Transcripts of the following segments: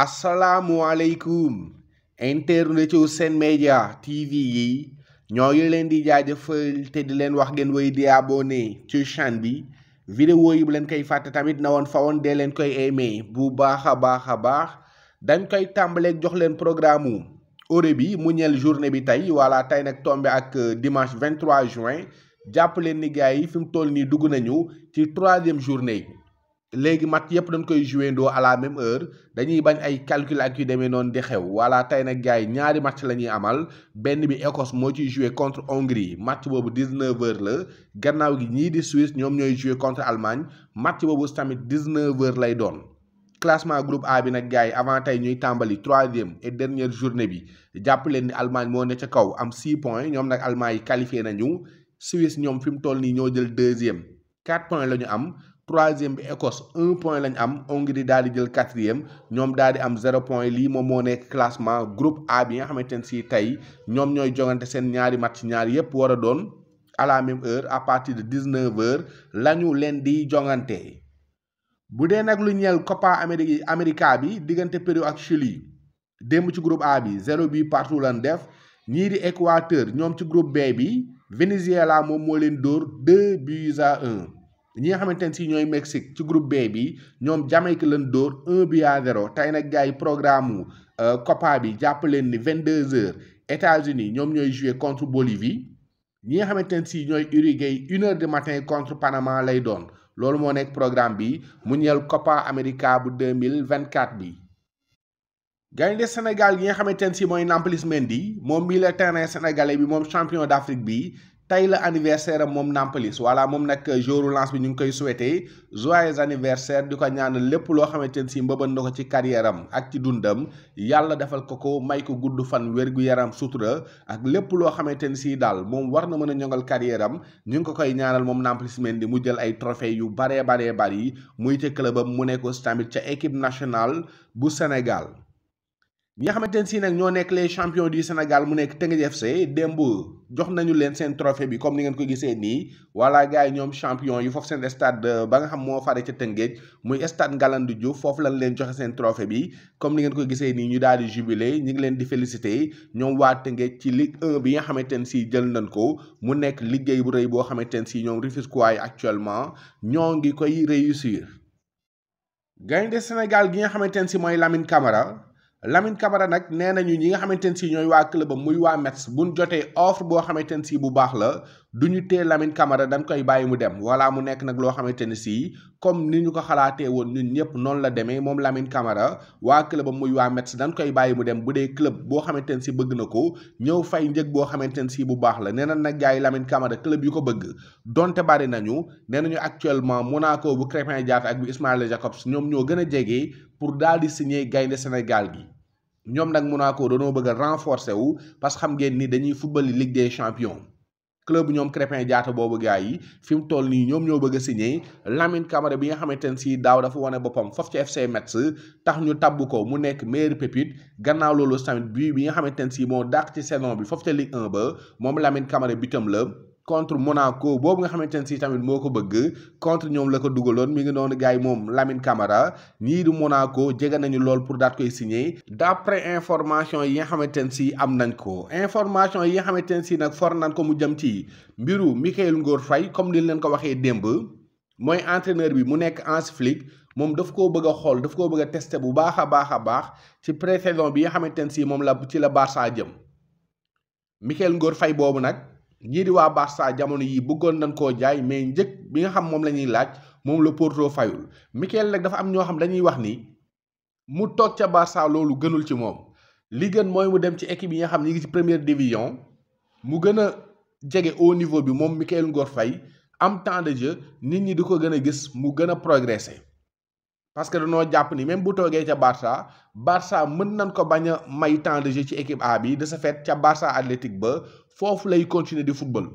asalaamualeykum internet ci Sen Média TV yi ñoo ngi leen di jaajëfal te di leen wax ngeen woy di abonné ci chaîne bi vidéo yi bu leen koy fàtte tamit na woon fa woon dee leen koy aimé bu baax a baax a baax dañ koy tàmbaleeg jox leen programme mu heure bi mu ñeel journée bi tey voilà tey nag tombé ak euh, dimanche 23 juin jàpp leen ni yi fi mu toll nii dugg nañu ci troisième journée léegi mat yépp dañ koy joué ndoo à la même heure dañuy bañ ay calcul ak yu demee noonu di xew wala tey nag gars ñaari match lañuy amal benn bi Écosse mo ci jouer contre Hongrie match bobu 19h la gannaaw gi ñi di Suisse ñom ñoy jouer contre Allemagne match bobu tamit 19h lay doon. classement groupe A bi nak gaay avant tay ñuy tambali 3e et dernière journée bi jàpp leen ni Allemagne mo ne ca kaw am 6 points ñom nak Allemagne yi qualifié nañu Suisse ñom fim toll ni ñoo jël 2e 4 points lañu am. troisième bi Écosse un point lañ am Hongrie daal di jël quatrième ñoom daal di am lii moom moo nekk classement groupe A bi nga xamante ne si tey ñoom ñooy jogante seen ñaari match ñaari yëpp war a doon à la même heure à partir de 19h la ñu leen di jongante. bu dee nag lu ñeel Copa América América bi diggante Pérou ak Chili démb ci groupe A bi zéro bi partout lan def ñii di Équateur ñoom ci groupe B bi Venezuela moom moo leen dóor deux buts à ñi nga xamante ne si ñooy Mexique ci groupe B bi ñoom Jamaïque lañ dóor un but tey nag gars yi programme euh, COPPA bi jàpp leen ni vingt deux heures États-Unis ñoom ñooy jouer contre Bolivie ñi nga xamante ne si ñooy Uruguay une heure du matin contre Panama lay doon loolu moo nekk programme bi mu ñeel Copa America bu deux mille vingt quatre bi. gaynde Sénégal yi nga xamante ne si mooy Nampalys Mendy moom milieu terrain sénégalais bi moom champion d'Afrique bi tey la anniversaire am moom Nampalys voilà moom nag jour lance bi ñu ngi koy souhaité joyeux anniversaire di ko ñaanal lépp loo xamante ne si mbëbën ko ci carrière am ak ci dundam yàlla defal ko ko may ko gudd fan wér-gu-yaram sutura ak lépp loo xamante ne si daal moom war na mën a ñongal carrière am ñu ngi ko koy ñaanal moom Nampalys Mendy mu jël ay trophée yu baree baree bari muy ca clubam mu nekk aussi tamit ca équipe nationale bu Sénégal. ñi nga xamante ne si nag ñoo nekk les champions du Sénégal mu nekk Teungueth FC démb jox nañu leen seen trophée bi comme ni ngeen ko gisee nii voilà gars ñoom champion yi foofu seen stade euh, ba nga xam moo fare ca Teungueth muy stade Ngalandou Diouf foofu lañ leen joxe seen trophée bi comme ni ngeen ko gisee ñu daal di jubilé ñu ngi leen di félicité ñoom waa Teungueth ci Ligue bi nga xamante ne si jël nañ ko mu nekk liggéey bu rëy boo xamante ne si ñoom Rufisquois actuellement ñoo ngi koy réussir. gaynde Sénégal gi nga xamante ne si mooy Lamine Camara. lamin Camara nag nee nañu ñi nga xamante ne si ñooy waa club am muy waa Metz buñ jotee offre boo xamante ne si bu baax la du ñu tee Lamine Camara dañ koy bàyyi mu dem wala mu nekk nag loo xamante ne sii comme ni ñu ko xalaatee woon ñun ñëpp noonu la demee moom Lamine Camara waa club am muy waa Metz dañ koy bàyyi mu dem bu dee club boo xamante ne si bëgg na ko ñëw fay njëg boo xamante ne si bu baax la nee na nag gars yi Lamine Camara club yu ko bëgg donte bari nañu nee nañu actuellement Monaco bu Crépin Diatta ak bu Ismaïla Jacobs ñoom ñoo gën a jege pour daal di signer gaynde Sénégal gi. ñoom nag Monaco dañoo bëgg a wu parce que xam ngeen ni dañuy football Ligue des club ñoom Crépin Diatta boobu gaa yi fi mu toll nii ñoom ñoo bëgg a signé Lamine Camara bi nga xamante ne sii daaw dafa wane boppam foofu ci FC Metz tax ñu tabb ko mu nekk meilleur pépite gannaaw loolu tamit bi bi nga xamante ne sii moo dàq ci saison bi foofu ca Ligue 1 ba moom Lamine Camara bitam la. contre Monaco boobu nga xamante ne si tamit moo ko bëgg contre ñoom la ko dugaloon mi ngi noonu gars yi moom Lamine Camara ñii du Monaco jege nañu lool pour daat koy signé d'après information yi nga xamante ne si am nañ ko information yi nga xamante ne si nag for nañ ko mu jëm ci mbiru Mikayil Ngor fay comme ni leen ko waxee démb mooy entraîneur bi mu nekk Hansi Flick moom daf koo bëgg xool daf koo bëgg a testé bu baax a baax a baax ci pré bi nga xamante ne si moom la ci la Barça jëm Mikayil Ngor Faye boobu nag. ñii di waa Barça jamono yi bëggoon nañ koo jaay mais njëg bi nga xam moom la ñuy laaj moom la Porto fayul Mikel nag dafa am ñoo xam dañuy wax ni mu toog ca Barça loolu gënul ci moom li gën mooy mu dem ci équipe yi nga xam ñi ngi ci première division mu gën a jege au niveau bi moom Mikel Ngor fay am temps de jeu nit ñi di ko gën a gis mu gën a progresser parce que dañoo jàpp ni même bu toogee ca Barça Barça mën nañ ko bañ a may temps de jeu ci équipe A bi de fait ca Barça athlétique ba foofu lay continuer de football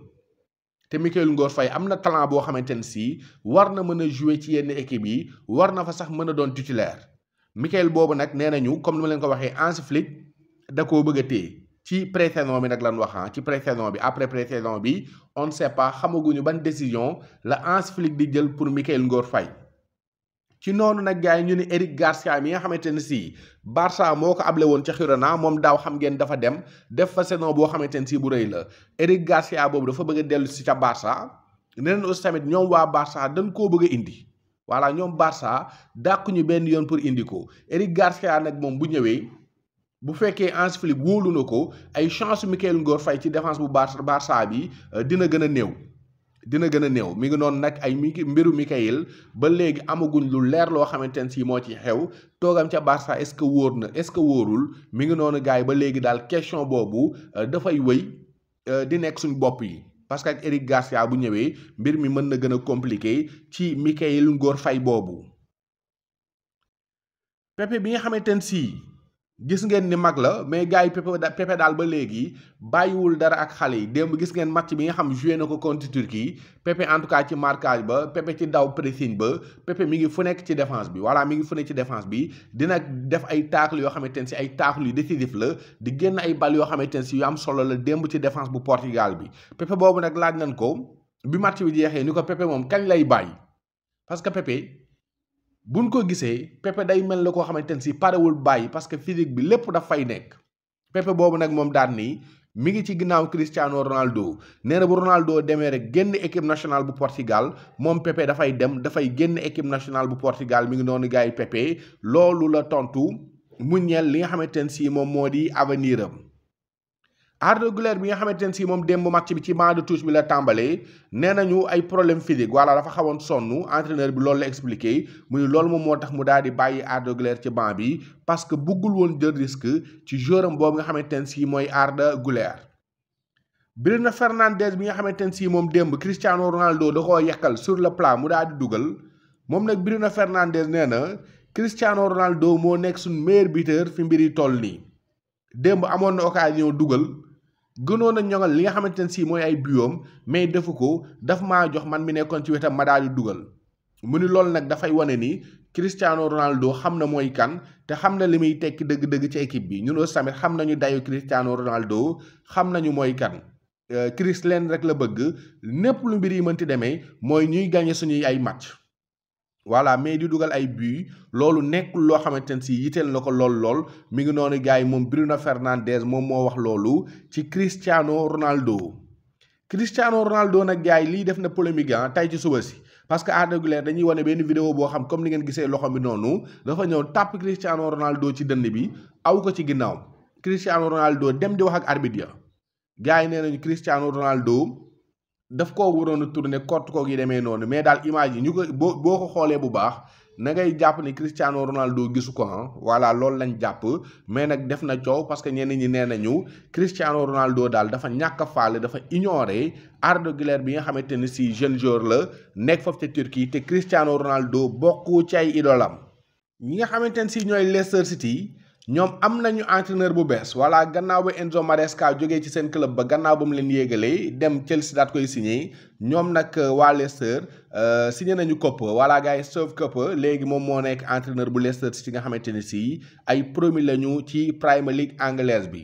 té Mikayil Ngor Fay amna talent bo xamante ne si war na jouer ci yenn équipe yi warna fa sax mëna don titulaire Mikayil bobu nak nee comme ni len ko waxé Hansi Flick da koo bëgg té ci pré-saison bi nak lan wax ah ci pré-saison bi après pré-saison bi on ne sait pas xamaguñu ban décision la Hansi Flick di jël pour Mikayil Ngor Fay ci noonu nag gars yi ñu ne Eric Garcia mi nga xamante ne sii barsa moo ko able woon ca Girona moom daaw xam ngeen dafa dem def fa saison boo xamante ne sii bu rëy la Eric Garcia boobu dafa bëgg a dellu si ca Barça neneen aussi tamit ñoom waa Barça dañ koo bëgg indi voilà ñoom Barça dàqu ñu benn yoon pour indi ko Eric Garcia nag moom bu ñëwee bu fekkee Hansi Flick wóolu na ko ay chance Mikayil Ngor Faye ci défense bu Barça bi euh, dina gën a néew. dina gën a néew mi ngi noonu nag ay mi mbiru Mikayil ba léegi amaguñ lu leer loo xamante ne si moo ci xew toogam ca Barça est-ce que wóor na est-ce que wóorul mi ngi noonu gars yi ba léegi daal question boobu euh, dafay wëy euh, di nekk suñ bopp yi. parce que ak Eric Garcia bu ñëwee mbir mi mën na gën a compliqué ci Mikayil Ngor fay boobu Pepe bi nga xamante ne si. gis ngeen ni mag la mais gars yi Pepe daal ba léegi bàyyiwul dara ak xale yi démb gis ngeen match bi nga xam joué na ko contre Turquie Pepe en tout cas ci marquage ba Pepe ci daw pressing ba Pepe mi ngi fu nekk ci défense bi voilà mi ngi fu nekk ci défense bi dina def ay tacle yoo xamante ne si ay tacle yu décisif la di génn ay bal yoo xamante ne si yu am solo la démb ci défense bu Portugal bi Pepe boobu nag laaj nañ ko bi match bi jeexee ni ko Pepe moom kañ lay bàyyi bu buñ ko gisee Pepe day mel ne koo xamante ne si parewul bàyyi parce que physique bi lépp dafay fay nekk Pepe boobu nag moom daan nii mi ngi ci ginnaaw Cristiano Ronaldo nee na bu Ronaldo demee rek génn équipe nationale bu Portugal moom Pepe dafay dem dafay génn équipe nationale bu Portugal mi ngi noonu gars yi Pepe loolu la tontu mu ñel li nga xamante ne si moom moo di avenir am. Arda Güler bi nga xamante ne sii moom démb match bi ci banc de touche bi la tàmbalee nee nañu ay problème physique voilà dafa xawoon sonn entraîneur bi loolu la expliqué muy loolu moom moo tax mu daal di bàyyi Arda Güler ci banc bi parce que buggul woon jël risque ci jouram boobu nga xamante ne sii mooy Arda Güler na Fernandes bi nga xamante ne sii moom démb Cristiano Ronaldo da koo yekkal sur le plat mu daal di dugal moom nag Bruno Fernandes nee na Cristiano Ronaldo moo nekk suñ meilleur buteur fi mbir yi toll nii démb amoon na occasion dugal gënoon a ñoŋal li nga xamante ne sii mooy ay buyoom mais defu ko daf maa jox man mi nekkoon ci wetam ma daal dugal mu ni loolu nag dafay wane ni Cristiano Ronaldo xam na mooy kan te xam na li muy tekki dëgg-dëgg ci équipe bi ñun aussi xam nañu dayu Cristiano Ronaldo xam nañu mooy kan. Euh, Chris leen rek la bëgg népp lu mbir yi mënti demee mooy ñuy gagné suñuy ay match. voilà mais di dugal ay buts loolu nekkul loo xamante ne si yitteel na ko lool lool mi ngi noonu gars yi moom Bruno Fernandes moom moo wax loolu ci Cristiano Ronaldo. Cristiano Ronaldo nag gars yi lii def na polémique ah tey ci suba si parce que à dañuy wane benn vidéo boo xam comme ni ngeen gisee loxo mi noonu dafa ñëw tàpp Cristiano Ronaldo ci dënn bi aw ko ci ginnaaw Cristiano Ronaldo dem di wax ak arbitre ya gars yi nee nañu Cristiano Ronaldo. daf ko waroon a tourner kott koog yi demee noonu mais daal image yi ñu ko boo boo ko xoolee bu baax na ngay jàpp ni Cristiano Ronaldo gisu ko ah voilà lool lañ jàpp mais nag def na coow parce que ñenn ñi nee nañu Cristiano Ronaldo daal dafa ñàkk a faale dafa ignorer Arda Güler bi nga xamante ni si jeune joueur la nekk foofu ca Turquie te Cristiano Ronaldo bokku ci ay idolam ñi nga xamante ne si ñooy Leicester City. ñoom am nañu entraîneur bu bees wala gannaaw ba Enzo Maresca jógee ci seen club ba gannaaw ba leen yéegalee dem Chelsea daat koy signé ñoom nag euh, waa Leicester euh, signé nañu Kopp wala gars yi Steve Kopp léegi moom moo nekk entraîneur bu Leicester ci nga xamante ne si ay promis lañu ci Premier League anglaise bi.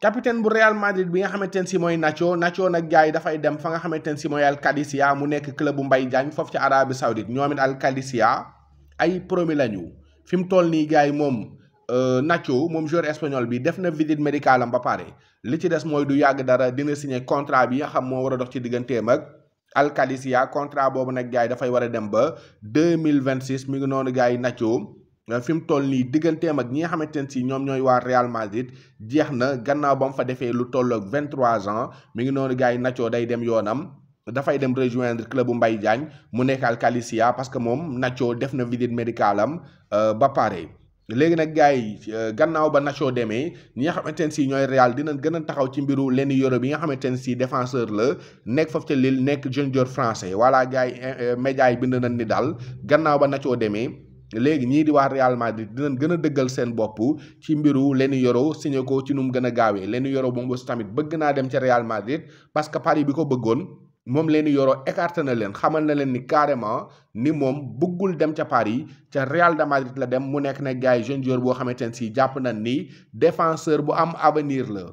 capitaine bu Real Madrid bi nga xamante ne si mooy Nacho Nacho nag gars yi dafay dem fa nga xamante ne si mooy Al Qadisiya mu nekk club bu Mbaye Diagne foofu ci Arabie Saoudite ñoom it Al Qadisiya ay promis lañu. fi mu toll nii gars yi moom euh, Nacho moom joueur espagnol bi def na visite médicale ba pare li ci des mooy du yàgg dara dina signé contrat bi nga xam moo war a dox ci digganteem ak Alcalicia contrat boobu nag gars yi dafay war a dem ba deux mille vingt six mi ngi noonu gars yi Nacho euh, fi mu toll nii digganteem ak ñi nga xamante ne si ñoom ñooy waa Real Madrid jeex na gannaaw ba mu fa defee lu tollook ak vingt trois ans mi ngi noonu gars yi Nacho day dem yoonam. dafay dem rejoindre club mbay Diagne mu nekk Alcalicía parce que moom Nacho def na visite médicale am euh, ba pare. léegi nag gars yi euh, gannaaw ba Nacho demee ñi nga xamante ne si ñooy Real dina gën a taxaw ci mbiru lenn Yoro bi nga xamante ne sii défenseur la nekk foofu ca Lille nekk jeune joueur français voilà gars euh, média yi bind nañ ni daal gannaaw ba Nacho demee léegi ñii di waa Real Madrid dinañ gën a dëggal seen bopp ci mbiru lenn Yoro signé ko ci nu mu gën a gaawee lenn Yoro moom tamit bëgg naa dem ca Real parce que Paris bi ko bëggoon. moom leen yoroo écarté na leen xamal na leen ni carrément ni moom bëggul dem ca Paris ca Real de Madrid la dem mu nekk ne gars yi jeune joueur boo xamante ne sii jàpp nañ ni défenseur bu am avenir la.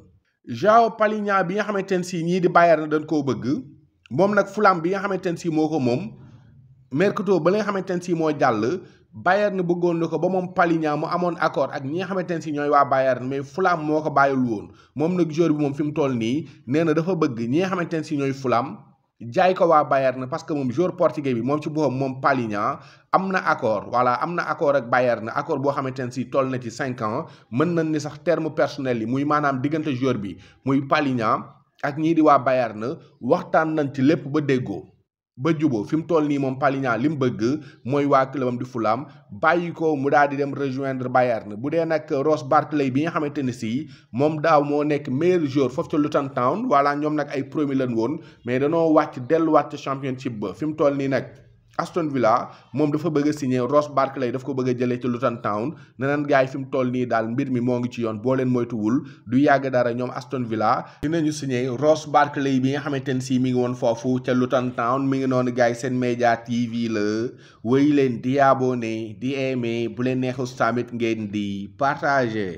João Palhinha bi nga xamante ne si ñii di Bayern na dañ koo bëgg moom nag Fulham bi nga xamante ne si moo ko moom mercato ba li nga xamante ne si moo jàll. Bayern bëggoon na ko ba moom Palhinha mu amoon accord ak ñi nga xamante ne si ñooy waa Bayern mais Fulham moo ko bàyyil woon moom nag joueur bi moom fi mu toll nii nee na dafa bëgg ñi nga xamante ne si ñooy Fulham. jaay ko waa Bayern parce que moom joueur portugais bi moom ci boppam moom Palhinha am na accord voilà am na accord ak na accord boo xamante ne si toll na ci cinq ans mën nañ ni sax terme personnel yi muy maanaam diggante joueur bi muy Palhinha ak ñii di waa na waxtaan nañ ci lépp ba déggoo. ba juboo fi mu toll nii moom Paliña li mu bëgg mooy waa clubam di Fulham bàyyi ko mu daal di dem rejoindre na bu dee nag Ross Barkley bi nga xamante ne si moom daaw moo nekk meilleur joueur foofu ca Luton Town voilà ñoom nag ay promis lañ woon mais danoo wàcc delluwaat ca championship ba fi mu toll nii nag. Aston Villa moom dafa bëgg a signé Ross Barkley daf ko bëgg a jëlee ci Luton Town ne naan gars yi fi mu toll nii daal mbir mi moo ngi ci yoon boo leen moytuwul du yàgg dara ñoom Aston Villa dinañu signé Ross Barkley bi nga xamante ne sii mi ngi woon foofu ca Luton Town mi ngi noonu gars yi seen média TV la wéy leen di abonné di aimé bu leen neexus tamit ngeen di partagé.